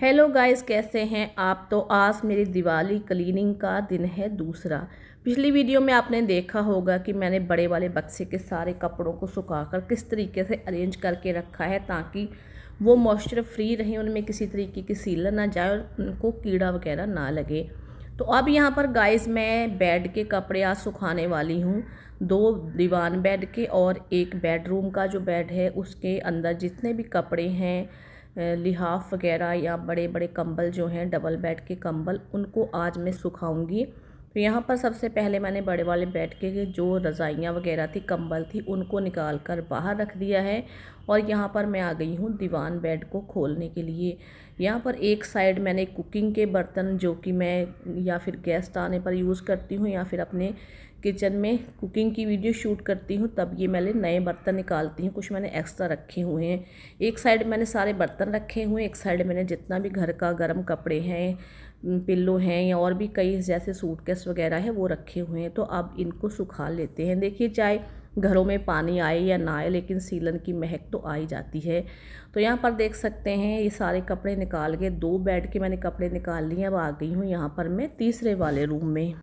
hello guys कैसे हैं आप तो आज मेरी दिवाली क्लीनिंग का दिन है दूसरा पिछली वीडियो में आपने देखा होगा कि मैंने बड़े वाले बक्से के सारे कपड़ों को सुखाकर किस तरीके से अरेंज करके रखा है ताकि वो मॉइस्चर फ्री रहें उनमें किसी तरीके की सीलन ना जाए और उनको कीड़ा वगैरह ना लगे तो अब यहाँ पर गाइस मैं बेड के कपड़े आज सुखाने वाली हूँ दो दीवान बेड के और एक बेडरूम का जो बेड है उसके अंदर जितने भी कपड़े हैं लिहाफ़ वगैरह या बड़े बड़े कंबल जो हैं डबल बेड के कंबल उनको आज मैं सुखाऊंगी तो यहाँ पर सबसे पहले मैंने बड़े वाले बेड के जो रज़ाइयाँ वगैरह थी कंबल थी उनको निकाल कर बाहर रख दिया है और यहाँ पर मैं आ गई हूँ दीवान बेड को खोलने के लिए यहाँ पर एक साइड मैंने कुकिंग के बर्तन जो कि मैं या फिर गेस्ट आने पर यूज़ करती हूँ या फिर अपने किचन में कुकिंग की वीडियो शूट करती हूँ तब ये मैंने नए बर्तन निकालती हूँ कुछ मैंने एक्स्ट्रा रखे हुए हैं एक साइड मैंने सारे बर्तन रखे हुए हैं एक साइड मैंने जितना भी घर का गर्म कपड़े हैं पिल्लो हैं या और भी कई जैसे सूटकेस वगैरह है वो रखे हुए हैं तो अब इनको सुखा लेते हैं देखिए चाहे घरों में पानी आए या ना आए लेकिन सीलन की महक तो आ ही जाती है तो यहाँ पर देख सकते हैं ये सारे कपड़े निकाल के दो बेड के मैंने कपड़े निकाल लिए अब आ गई हूँ यहाँ पर मैं तीसरे वाले रूम में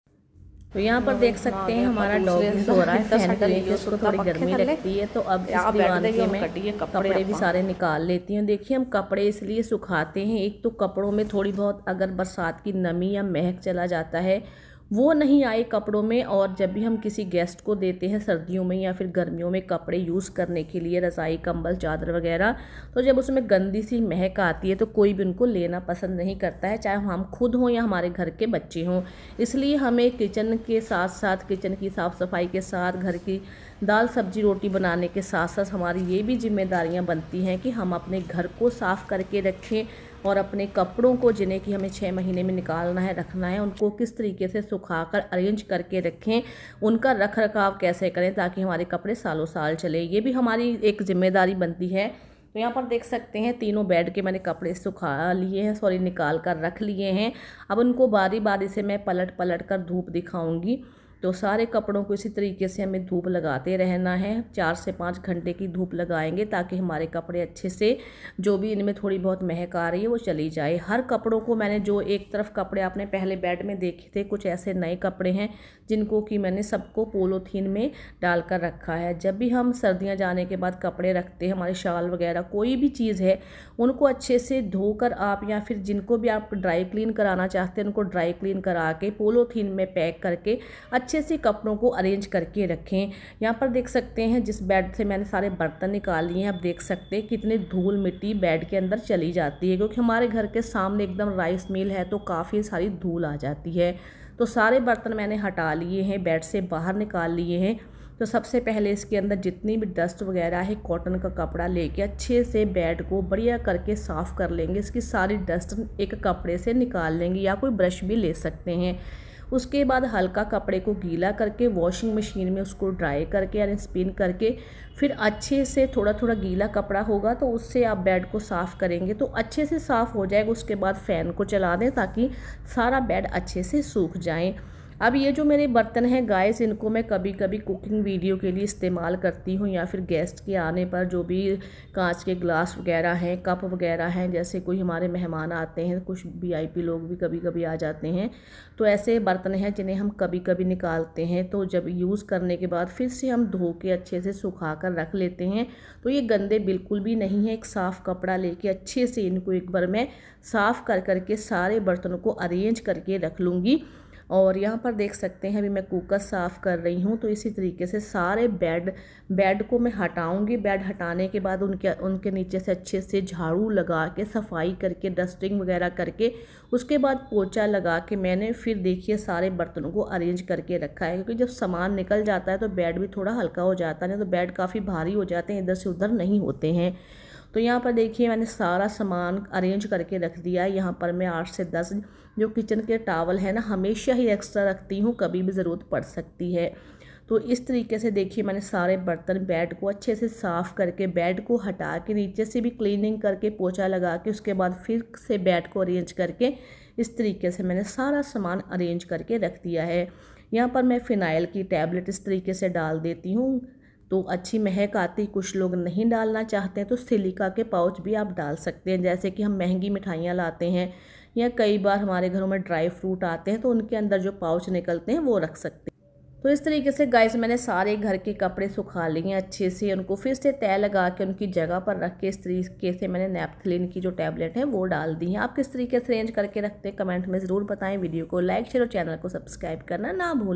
तो यहाँ पर देख सकते हैं हमारा डॉग भी सो रहा है फैन का लेके उसको थोड़ी गर्मी लगती है तो अब इस दीवान के कपड़े भी सारे निकाल लेती हूँ देखिए हम कपड़े इसलिए सुखाते हैं एक तो कपड़ों में थोड़ी बहुत अगर बरसात की नमी या महक चला जाता है वो नहीं आए कपड़ों में और जब भी हम किसी गेस्ट को देते हैं सर्दियों में या फिर गर्मियों में कपड़े यूज़ करने के लिए रसाई कंबल चादर वगैरह तो जब उसमें गंदी सी महक आती है तो कोई भी उनको लेना पसंद नहीं करता है चाहे हम खुद हों या हमारे घर के बच्चे हों इसलिए हमें किचन के साथ साथ किचन की साफ़ सफाई के साथ घर की दाल सब्जी रोटी बनाने के साथ साथ हमारी ये भी जिम्मेदारियाँ बनती हैं कि हम अपने घर को साफ़ करके रखें और अपने कपड़ों को जिन्हें कि हमें छः महीने में निकालना है रखना है उनको किस तरीके से सुखा कर अरेंज करके रखें उनका रख रखाव कैसे करें ताकि हमारे कपड़े सालों साल चले ये भी हमारी एक जिम्मेदारी बनती है तो यहाँ पर देख सकते हैं तीनों बेड के मैंने कपड़े सुखा लिए हैं सॉरी निकाल कर रख लिए हैं अब उनको बारी बारी से मैं पलट पलट कर धूप दिखाऊंगी तो सारे कपड़ों को इसी तरीके से हमें धूप लगाते रहना है चार से पाँच घंटे की धूप लगाएंगे ताकि हमारे कपड़े अच्छे से जो भी इनमें थोड़ी बहुत महक आ रही है वो चली जाए हर कपड़ों को मैंने जो एक तरफ कपड़े आपने पहले बेड में देखे थे कुछ ऐसे नए कपड़े हैं जिनको कि मैंने सबको पोलोथीन में डाल कर रखा है जब भी हम सर्दियाँ जाने के बाद कपड़े रखते हैं हमारे शाल वगैरह कोई भी चीज़ है उनको अच्छे से धोकर आप या फिर जिनको भी आप ड्राई क्लीन कराना चाहते हैं उनको ड्राई क्लीन करा के पोलोथीन में पैक करके अच्छे अच्छे से कपड़ों को अरेंज करके रखें यहाँ पर देख सकते हैं जिस बेड से मैंने सारे बर्तन निकाल लिए हैं आप देख सकते हैं कितनी धूल मिट्टी बेड के अंदर चली जाती है क्योंकि हमारे घर के सामने एकदम राइस मिल है तो काफ़ी सारी धूल आ जाती है तो सारे बर्तन मैंने हटा लिए हैं बेड से बाहर निकाल लिए हैं तो सबसे पहले इसके अंदर जितनी भी डस्ट वगैरह है कॉटन का कपड़ा लेके अच्छे से बेड को बढ़िया करके साफ़ कर लेंगे इसकी सारी डस्ट एक कपड़े से निकाल लेंगे या कोई ब्रश भी ले सकते हैं उसके बाद हल्का कपड़े को गीला करके वॉशिंग मशीन में उसको ड्राई करके यानी स्पिन करके फिर अच्छे से थोड़ा थोड़ा गीला कपड़ा होगा तो उससे आप बेड को साफ़ करेंगे तो अच्छे से साफ़ हो जाएगा उसके बाद फ़ैन को चला दें ताकि सारा बेड अच्छे से सूख जाए अब ये जो मेरे बर्तन हैं गाइस इनको मैं कभी कभी कुकिंग वीडियो के लिए इस्तेमाल करती हूँ या फिर गेस्ट के आने पर जो भी कांच के ग्लास वगैरह हैं कप वगैरह हैं जैसे कोई हमारे मेहमान आते हैं कुछ वीआईपी लोग भी कभी कभी आ जाते हैं तो ऐसे बर्तन हैं जिन्हें हम कभी कभी निकालते हैं तो जब यूज़ करने के बाद फिर से हम धो के अच्छे से सुखा कर रख लेते हैं तो ये गंदे बिल्कुल भी नहीं हैं एक साफ़ कपड़ा लेके अच्छे से इनको एक बार मैं साफ़ कर करके सारे बर्तनों को अरेंज करके रख लूँगी और यहाँ पर देख सकते हैं अभी मैं कुकर साफ़ कर रही हूँ तो इसी तरीके से सारे बेड बेड को मैं हटाऊँगी बेड हटाने के बाद उनके उनके नीचे से अच्छे से झाड़ू लगा के सफाई करके डस्टिंग वगैरह करके उसके बाद पोचा लगा के मैंने फिर देखिए सारे बर्तनों को अरेंज करके रखा है क्योंकि जब सामान निकल जाता है तो बेड भी थोड़ा हल्का हो जाता है तो बेड काफ़ी भारी हो जाते हैं इधर से उधर नहीं होते हैं तो यहाँ पर देखिए मैंने सारा सामान अरेंज करके रख दिया है यहाँ पर मैं आठ से दस जो किचन के टावल है ना हमेशा ही एक्स्ट्रा रखती हूँ कभी भी ज़रूरत पड़ सकती है तो इस तरीके से देखिए मैंने सारे बर्तन बेड को अच्छे से साफ़ करके बेड को हटा के नीचे से भी क्लीनिंग करके पोछा लगा के उसके बाद फिर से बेड को अरेंज करके इस तरीके से मैंने सारा सामान अरेंज करके रख दिया है यहाँ पर मैं फ़िनाइल की टैबलेट इस तरीके से डाल देती हूँ तो अच्छी महक आती कुछ लोग नहीं डालना चाहते हैं तो सिलिका के पाउच भी आप डाल सकते हैं जैसे कि हम महंगी मिठाइयाँ लाते हैं या कई बार हमारे घरों में ड्राई फ्रूट आते हैं तो उनके अंदर जो पाउच निकलते हैं वो रख सकते हैं तो इस तरीके से गाइस मैंने सारे घर के कपड़े सुखा लिए अच्छे से उनको फिर से तय लगा के उनकी जगह पर रख के इस तरीके से मैंने नैपथिलिन की जो टैबलेट है वो डाल दी है आप किस तरीके से अरेंज करके रखते हैं कमेंट में ज़रूर बताएं वीडियो को लाइक शेयर और चैनल को सब्सक्राइब करना ना भूलें